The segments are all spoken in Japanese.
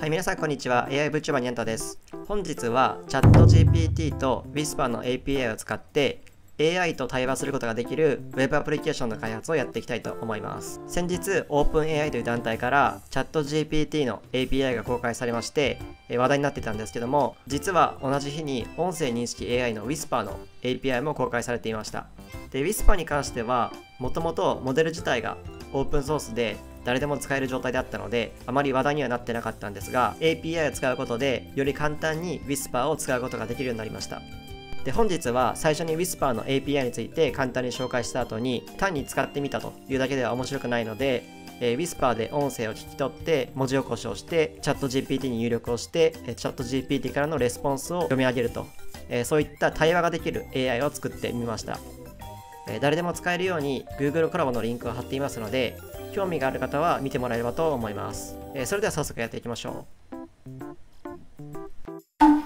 はい、皆さんこんにちは。AIVTuber にゃんたです。本日は ChatGPT と Whisper の API を使って AI と対話することができる Web アプリケーションの開発をやっていきたいと思います。先日 OpenAI という団体から ChatGPT の API が公開されまして話題になってたんですけども実は同じ日に音声認識 AI の Whisper の API も公開されていました。で Whisper に関してはもともとモデル自体がオープンソースで誰でも使える状態だったので、あまり話題にはなってなかったんですが、API を使うことで、より簡単に Whisper を使うことができるようになりました。で本日は最初に Whisper の API について簡単に紹介した後に単に使ってみたというだけでは面白くないので、えー、Whisper で音声を聞き取って文字起こしをしてチャット GPT に入力をして、えー、チャット GPT からのレスポンスを読み上げると、えー、そういった対話ができる AI を作ってみました。誰でも使えるように Google コラボのリンクを貼っていますので、興味がある方は見てもらえればと思います。えー、それでは早速やっていきましょう。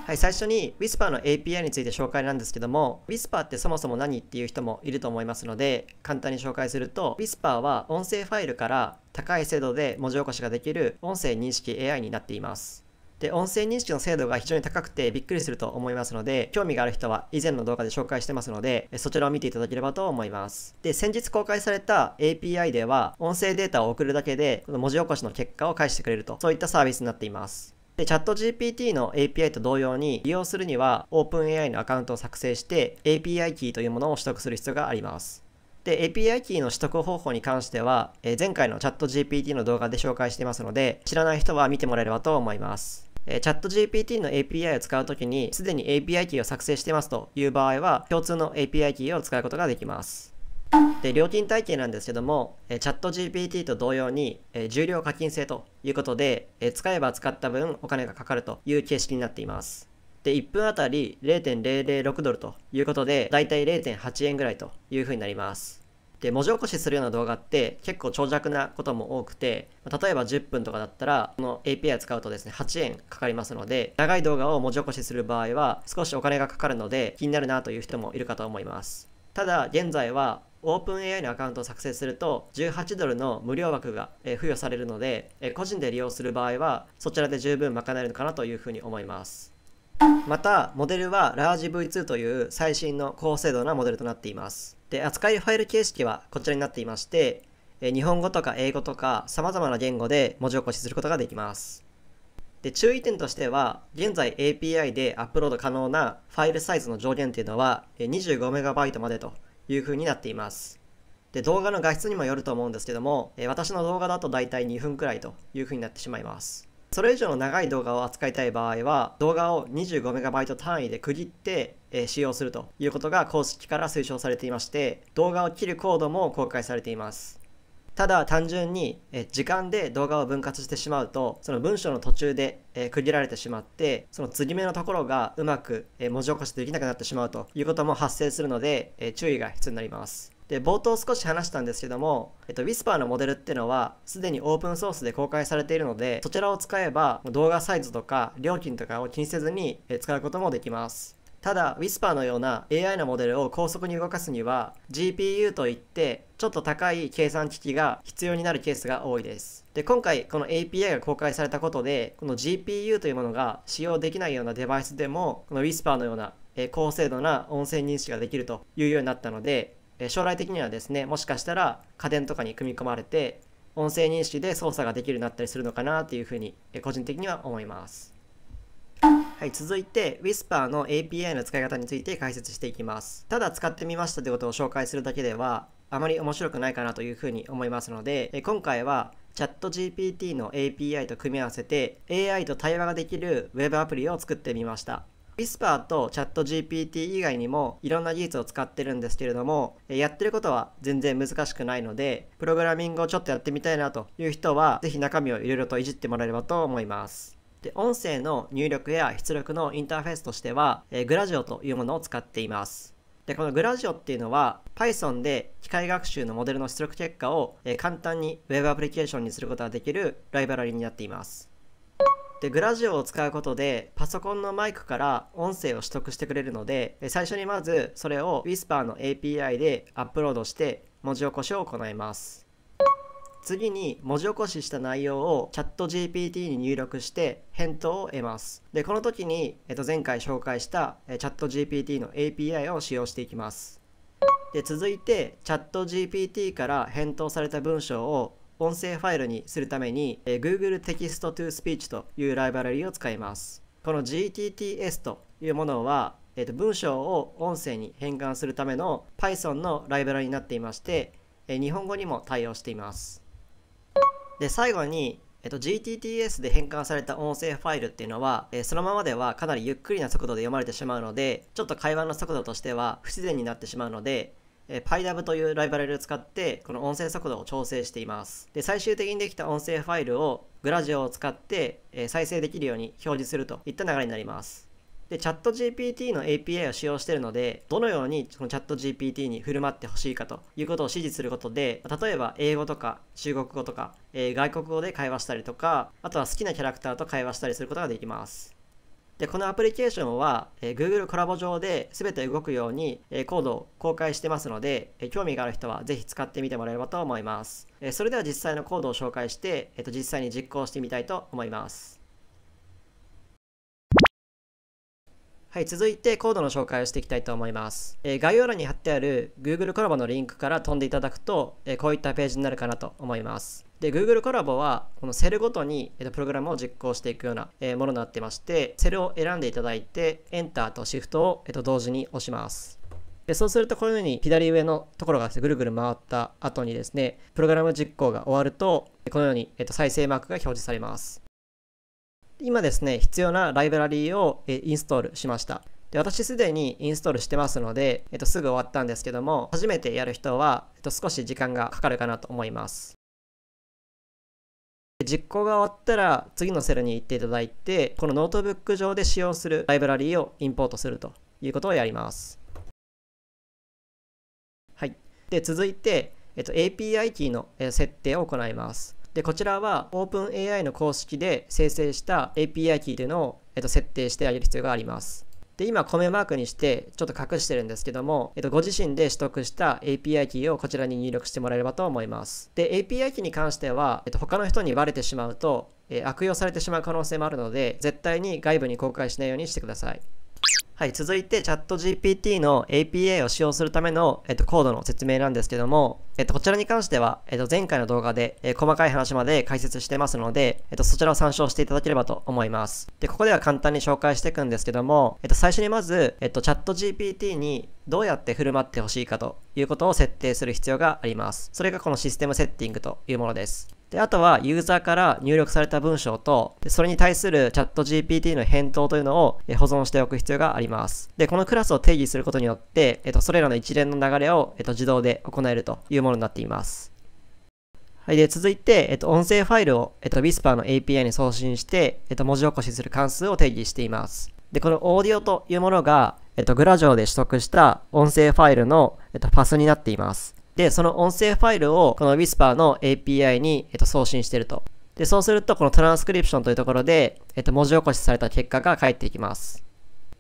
はい、最初に Whisper の API について紹介なんですけども Whisper ってそもそも何っていう人もいると思いますので簡単に紹介すると Whisper は音声ファイルから高い精度で文字起こしができる音声認識 AI になっていますで、音声認識の精度が非常に高くてびっくりすると思いますので、興味がある人は以前の動画で紹介してますので、そちらを見ていただければと思います。で、先日公開された API では、音声データを送るだけで、この文字起こしの結果を返してくれると、そういったサービスになっています。で、チャット GPT の API と同様に利用するには OpenAI のアカウントを作成して API キーというものを取得する必要があります。で、API キーの取得方法に関しては、え前回のチャット GPT の動画で紹介していますので、知らない人は見てもらえればと思います。えー、チャット GPT の API を使うときに、すでに API キーを作成していますという場合は、共通の API キーを使うことができます。で、料金体系なんですけども、えー、チャット GPT と同様に、え重量課金制ということで、え使えば使った分お金がかかるという形式になっています。で、1分あたり0.006ドルということで、だいたい0.8円ぐらいというふうになります。で文字起こしするような動画って結構長尺なことも多くて例えば10分とかだったらこの API 使うとですね8円かかりますので長い動画を文字起こしする場合は少しお金がかかるので気になるなという人もいるかと思いますただ現在はオープン AI のアカウントを作成すると18ドルの無料枠が付与されるので個人で利用する場合はそちらで十分賄えるのかなというふうに思いますまたモデルは LargeV2 という最新の高精度なモデルとなっていますで、扱いファイル形式はこちらになっていまして、え日本語とか英語とか様々な言語で文字起こしすることができます。で、注意点としては、現在 API でアップロード可能なファイルサイズの上限というのは 25MB までという風になっています。で、動画の画質にもよると思うんですけども、私の動画だと大体2分くらいという風になってしまいます。それ以上の長い動画を扱いたい場合は動画を 25MB 単位で区切ってえ使用するということが公式から推奨されていまして動画を切るコードも公開されていますただ単純に時間で動画を分割してしまうとその文章の途中で区切られてしまってその継ぎ目のところがうまく文字起こしできなくなってしまうということも発生するので注意が必要になりますで冒頭少し話したんですけども、えっと、Whisper のモデルっていうのはすでにオープンソースで公開されているのでそちらを使えば動画サイズとか料金とかを気にせずに使うこともできますただ Whisper のような AI のモデルを高速に動かすには GPU といってちょっと高い計算機器が必要になるケースが多いですで今回この API が公開されたことでこの GPU というものが使用できないようなデバイスでもこの Whisper のような高精度な音声認識ができるというようになったので将来的にはですねもしかしたら家電とかに組み込まれて音声認識で操作ができるようになったりするのかなというふうに個人的には思います。はい、続いて Whisper の API の使い方について解説していきます。ただ使ってみましたということを紹介するだけではあまり面白くないかなというふうに思いますので今回はチャット GPT の API と組み合わせて AI と対話ができる Web アプリを作ってみました。Whisper と ChatGPT 以外にもいろんな技術を使ってるんですけれども、やってることは全然難しくないので、プログラミングをちょっとやってみたいなという人は、ぜひ中身をいろいろといじってもらえればと思います。で、音声の入力や出力のインターフェースとしては、グラジオというものを使っています。で、このグラジオっていうのは Python で機械学習のモデルの出力結果を簡単に Web アプリケーションにすることができるライブラリになっています。で、グラジオを使うことで、パソコンのマイクから音声を取得してくれるので、最初にまずそれを Whisper の API でアップロードして、文字起こしを行います。次に文字起こしした内容をチャット GPT に入力して返答を得ます。で、この時に、えっと、前回紹介したチャット GPT の API を使用していきます。で、続いてチャット GPT から返答された文章を音声ファイルにするために、え Google Text to Speech というライバラリを使います。この GTTS というものは、えーと、文章を音声に変換するための Python のライブラリになっていまして、えー、日本語にも対応しています。で最後に、えっと、GTTS で変換された音声ファイルっていうのは、えー、そのままではかなりゆっくりな速度で読まれてしまうので、ちょっと会話の速度としては不自然になってしまうので、え PyDAB というライバルを使ってこの音声速度を調整していますで最終的にできた音声ファイルをグラジオを使って、え再生できるように表示するといった流れになりますで、チャット GPT の API を使用しているので、どのようにそのチャット GPT に振る舞ってほしいかということを指示することで、例えば英語とか中国語とか、えー、外国語で会話したりとか、あとは好きなキャラクターと会話したりすることができます。で、このアプリケーションは、えー、Google コラボ上で全て動くように、えー、コードを公開してますので、えー、興味がある人はぜひ使ってみてもらえればと思います。えそれでは実際のコードを紹介して、えーと、実際に実行してみたいと思います。はい、続いてコードの紹介をしていきたいと思います。えー、概要欄に貼ってある Google コラボのリンクから飛んでいただくと、えー、こういったページになるかなと思います。で、Google コラボは、このセルごとに、えっと、プログラムを実行していくような、えー、ものになってまして、セルを選んでいただいて、Enter と Shift を、えっと、同時に押します。でそうするとこのように左上のところがぐるぐる回った後にですね、プログラム実行が終わると、このように、えっと、再生マークが表示されます。今ですね、必要なライブラリーをインストールしました。で私すでにインストールしてますので、えっと、すぐ終わったんですけども、初めてやる人は、えっと、少し時間がかかるかなと思います。実行が終わったら次のセルに行っていただいて、このノートブック上で使用するライブラリーをインポートするということをやります。はい。で、続いて、えっと、API キーの設定を行います。で、こちらは OpenAI の公式で生成した API キーというのを、えっと、設定してあげる必要があります。で、今、米マークにして、ちょっと隠してるんですけども、えっと、ご自身で取得した API キーをこちらに入力してもらえればと思います。で、API キーに関しては、えっと、他の人にバレてしまうと、え悪用されてしまう可能性もあるので、絶対に外部に公開しないようにしてください。はい、続いて ChatGPT の APA を使用するための、えっと、コードの説明なんですけども、えっと、こちらに関しては、えっと、前回の動画で、え細かい話まで解説してますので、えっと、そちらを参照していただければと思います。で、ここでは簡単に紹介していくんですけども、えっと、最初にまず、えっと、ChatGPT にどうやって振る舞ってほしいかということを設定する必要があります。それがこのシステムセッティングというものです。で、あとはユーザーから入力された文章と、でそれに対するチャット GPT の返答というのを保存しておく必要があります。で、このクラスを定義することによって、えっと、それらの一連の流れを、えっと、自動で行えるというものになっています。はい。で、続いて、えっと、音声ファイルを、えっと、Whisper の API に送信して、えっと、文字起こしする関数を定義しています。で、このオーディオというものが、えっと、グラジオで取得した音声ファイルの、えっと、パスになっています。で、その音声ファイルをこの Whisper の API に、えっと、送信してると。で、そうするとこのトランスクリプションというところで、えっと、文字起こしされた結果が返ってきます。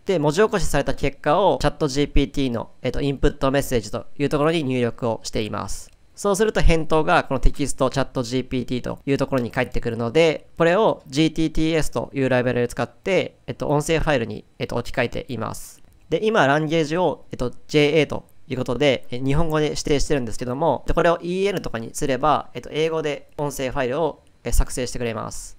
で、文字起こしされた結果を ChatGPT の、えっと、インプットメッセージというところに入力をしています。そうすると返答がこのテキスト ChatGPT というところに返ってくるので、これを GTTS というライブラリを使って、えっと、音声ファイルに、えっと、置き換えています。で、今、ランゲージを、えっと、JA ということで、え日本語で指定してるんですけども、でこれを EN とかにすれば、えっと、英語で音声ファイルを作成してくれます。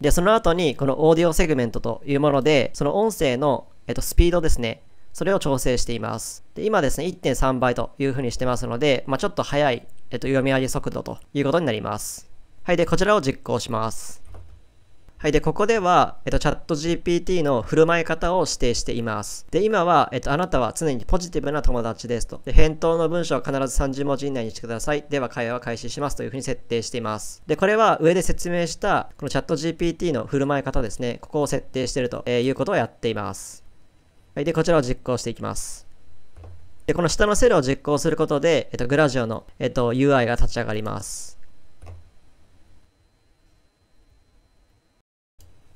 で、その後に、このオーディオセグメントというもので、その音声の、えっと、スピードですね。それを調整しています。で今ですね、1.3倍というふうにしてますので、まあ、ちょっと速い、えっと、読み上げ速度ということになります。はい、で、こちらを実行します。はい。で、ここでは、えっと、チャット GPT の振る舞い方を指定しています。で、今は、えっと、あなたは常にポジティブな友達ですと。で、返答の文章は必ず30文字以内にしてください。では、会話を開始しますというふうに設定しています。で、これは上で説明した、このチャット GPT の振る舞い方ですね。ここを設定しているということをやっています。はい。で、こちらを実行していきます。で、この下のセルを実行することで、えっと、グラジオの、えっと、UI が立ち上がります。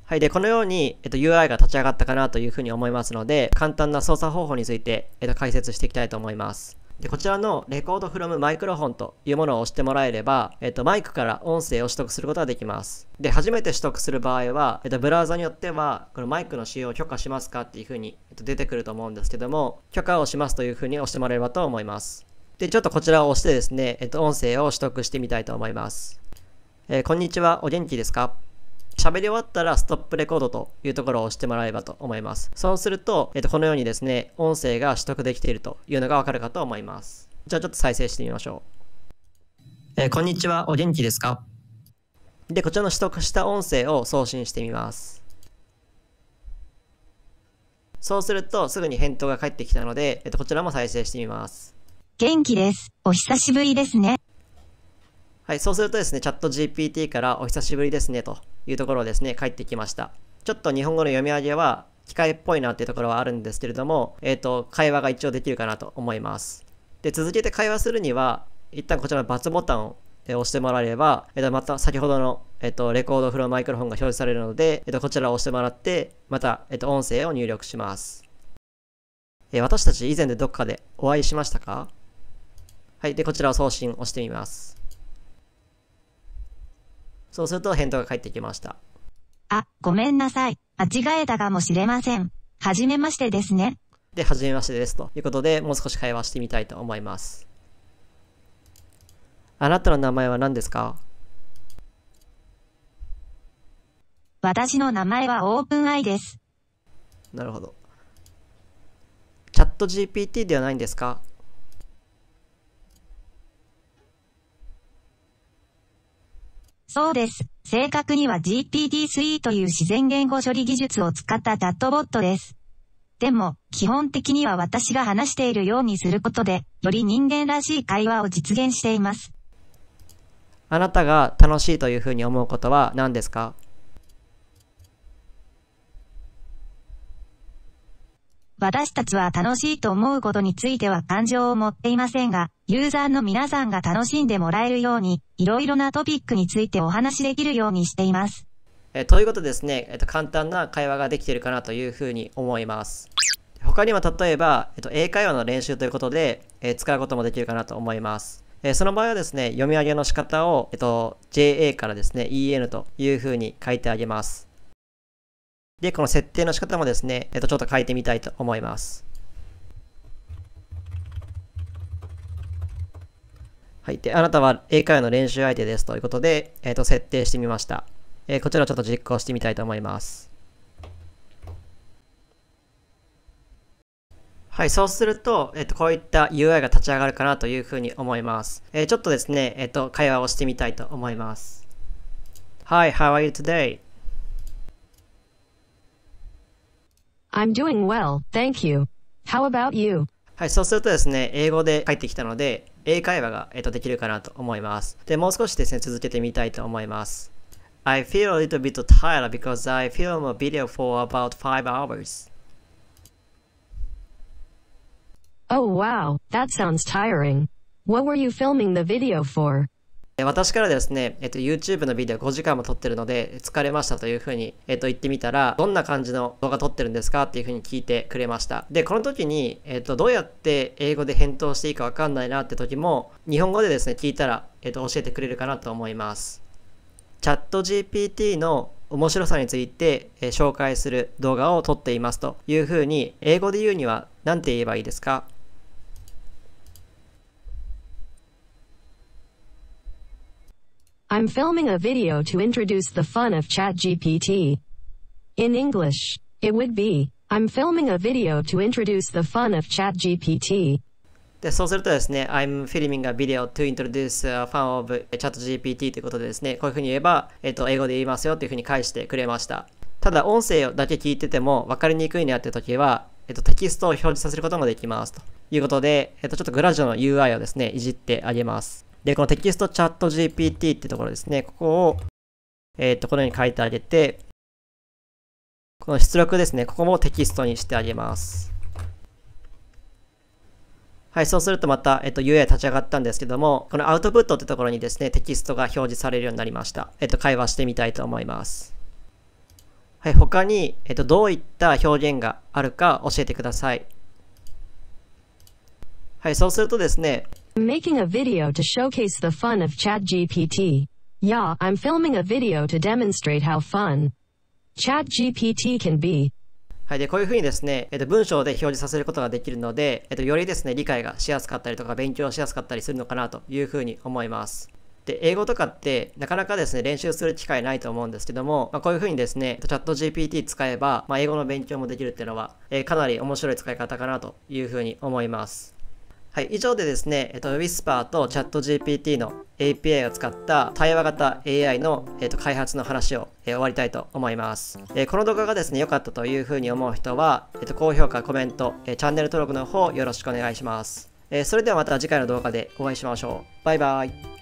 はい。で、このように、えっと、UI が立ち上がったかなというふうに思いますので、簡単な操作方法について、えっと、解説していきたいと思います。で、こちらのレコードフロムマイクロフォンというものを押してもらえれば、えっと、マイクから音声を取得することができます。で、初めて取得する場合は、えっと、ブラウザによっては、このマイクの使用を許可しますかっていうふうに、えっと、出てくると思うんですけども、許可をしますというふうに押してもらえればと思います。で、ちょっとこちらを押してですね、えっと、音声を取得してみたいと思います。えー、こんにちは、お元気ですか喋り終わったらストップレコードというところを押してもらえばと思います。そうすると、えっと、このようにですね、音声が取得できているというのがわかるかと思います。じゃあちょっと再生してみましょう。えー、こんにちは、お元気ですかで、こちらの取得した音声を送信してみます。そうすると、すぐに返答が返ってきたので、えっと、こちらも再生してみます。元気です。お久しぶりですね。はい、そうするとですね、チャット GPT からお久しぶりですねというところをですね、返ってきました。ちょっと日本語の読み上げは機械っぽいなっていうところはあるんですけれども、えっ、ー、と、会話が一応できるかなと思います。で、続けて会話するには、一旦こちらの×ボタンを押してもらえれば、えっ、ー、と、また先ほどの、えっ、ー、と、レコードフローマイクロフォンが表示されるので、えっ、と、こちらを押してもらって、また、えっ、と、音声を入力します。え私たち以前でどっかでお会いしましたかはい、で、こちらを送信をしてみます。そうすると返答が返ってきました。あ、ごめんなさい。間違えたかもしれません。はじめましてですね。で、はじめましてです。ということで、もう少し会話してみたいと思います。あなたの名前は何ですか私の名前はオープンアイです。なるほど。チャット GPT ではないんですかそうです。正確には GPT-3 という自然言語処理技術を使ったチャットボットです。でも、基本的には私が話しているようにすることで、より人間らしい会話を実現しています。あなたが楽しいというふうに思うことは何ですか私たちは楽しいと思うことについては感情を持っていませんが、ユーザーの皆さんが楽しんでもらえるように、いろいろなトピックについてお話しできるようにしています。えということですね、えっと、簡単な会話ができているかなというふうに思います。他にも例えば、えっと、英会話の練習ということで、え使うこともできるかなと思います。えその場合はですね、読み上げの仕方を、えっと、JA からですね、EN というふうに書いてあげます。で、この設定の仕方もですね、えっと、ちょっと変えてみたいと思います。はい。で、あなたは英会話の練習相手ですということで、えっと、設定してみました。えー、こちらをちょっと実行してみたいと思います。はい、そうすると、えっと、こういった UI が立ち上がるかなというふうに思います。えー、ちょっとですね、えっと、会話をしてみたいと思います。Hi, how are you today? I'm doing well, thank you. How about you? はい、そうするとですね、英語で返ってきたので、英会話が、えっと、できるかなと思います。で、もう少しですね、続けてみたいと思います。I feel a little bit tired because I film a video for about 5 hours. Oh wow, that sounds tiring. What were you filming the video for? 私からですね、えっと、YouTube のビデオ5時間も撮ってるので、疲れましたというふうに、えっと、言ってみたら、どんな感じの動画撮ってるんですかっていうふうに聞いてくれました。で、この時に、えっと、どうやって英語で返答していいかわかんないなって時も、日本語でですね、聞いたら、えっと、教えてくれるかなと思います。チャット GPT の面白さについて、え紹介する動画を撮っていますというふうに、英語で言うには何て言えばいいですか I'm filming a video to introduce the fun of ChatGPT. In English, it would be, I'm filming a video to introduce the fun of ChatGPT. で、そうするとですね、I'm filming a video to introduce a fan of ChatGPT ということでですね、こういうふうに言えば、えっと、英語で言いますよというふうに返してくれました。ただ、音声だけ聞いてても分かりにくいなって時は、えっと、テキストを表示させることもできます。ということで、えっと、ちょっとグラジオの UI をですね、いじってあげます。で、このテキストチャット GPT ってところですね。ここを、えっ、ー、と、このように書いてあげて、この出力ですね。ここもテキストにしてあげます。はい、そうするとまた、えっと、UI 立ち上がったんですけども、このアウトプットってところにですね、テキストが表示されるようになりました。えっと、会話してみたいと思います。はい、他に、えっと、どういった表現があるか教えてください。はい、そうするとですね、making a video to showcase the fun of ChatGPT. Yeah, I'm filming a video to demonstrate how fun ChatGPT can be. はい。で、こういうふうにですね、えっと、文章で表示させることができるので、えっと、よりですね、理解がしやすかったりとか、勉強しやすかったりするのかなというふうに思います。で、英語とかって、なかなかですね、練習する機会ないと思うんですけども、まあ、こういうふうにですね、チャット GPT 使えば、まあ、英語の勉強もできるっていうのは、えー、かなり面白い使い方かなというふうに思います。はい、以上でですね、えっと、Whisper と ChatGPT の API を使った対話型 AI の、えっと、開発の話を、えー、終わりたいと思います、えー、この動画がですね、良かったというふうに思う人は、えっと、高評価、コメント、えー、チャンネル登録の方よろしくお願いします。えそれではまた次回の動画でお会いしましょう。バイバイ。